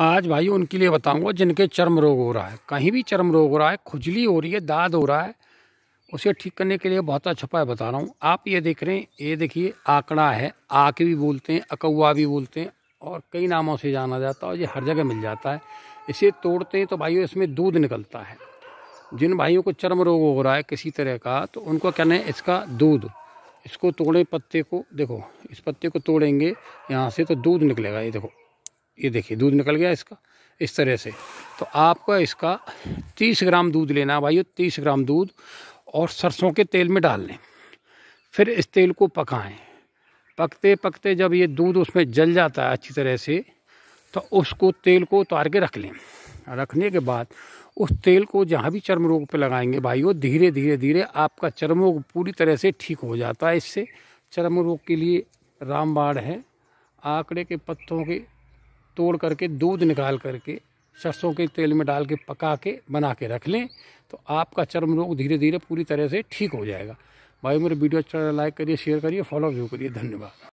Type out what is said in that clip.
आज भाई उनके लिए बताऊंगा जिनके चर्म रोग हो रहा है कहीं भी चर्म रोग हो रहा है खुजली हो रही है दाद हो रहा है उसे ठीक करने के लिए बहुत अच्छा पाए बता रहा हूँ आप ये देख रहे हैं ये देखिए आंकड़ा है आके भी बोलते हैं अकौआ भी बोलते हैं और कई नामों से जाना जाता है और ये हर जगह मिल जाता है इसे तोड़ते हैं तो भाइयों इसमें दूध निकलता है जिन भाइयों को चर्म रोग हो रहा है किसी तरह का तो उनको क्या है इसका दूध इसको तोड़े पत्ते को देखो इस पत्ते को तोड़ेंगे यहाँ से तो दूध निकलेगा ये देखो ये देखिए दूध निकल गया इसका इस तरह से तो आपका इसका तीस ग्राम दूध लेना भाई तीस ग्राम दूध और सरसों के तेल में डाल लें फिर इस तेल को पकाएं पकते पकते जब ये दूध उसमें जल जाता है अच्छी तरह से तो उसको तेल को उतार के रख लें रखने के बाद उस तेल को जहाँ भी चर्म रोग पर लगाएंगे भाई वो धीरे धीरे धीरे आपका चर्म रोग पूरी तरह से ठीक हो जाता है इससे चर्म रोग के लिए रामबाड़ है आंकड़े के पत्तों के तोड़ करके दूध निकाल करके सरसों के तेल में डाल के पका के बना के रख लें तो आपका चर्म रोग धीरे धीरे पूरी तरह से ठीक हो जाएगा भाई मेरे वीडियो अच्छा लाइक करिए शेयर करिए फॉलो जरूर करिए धन्यवाद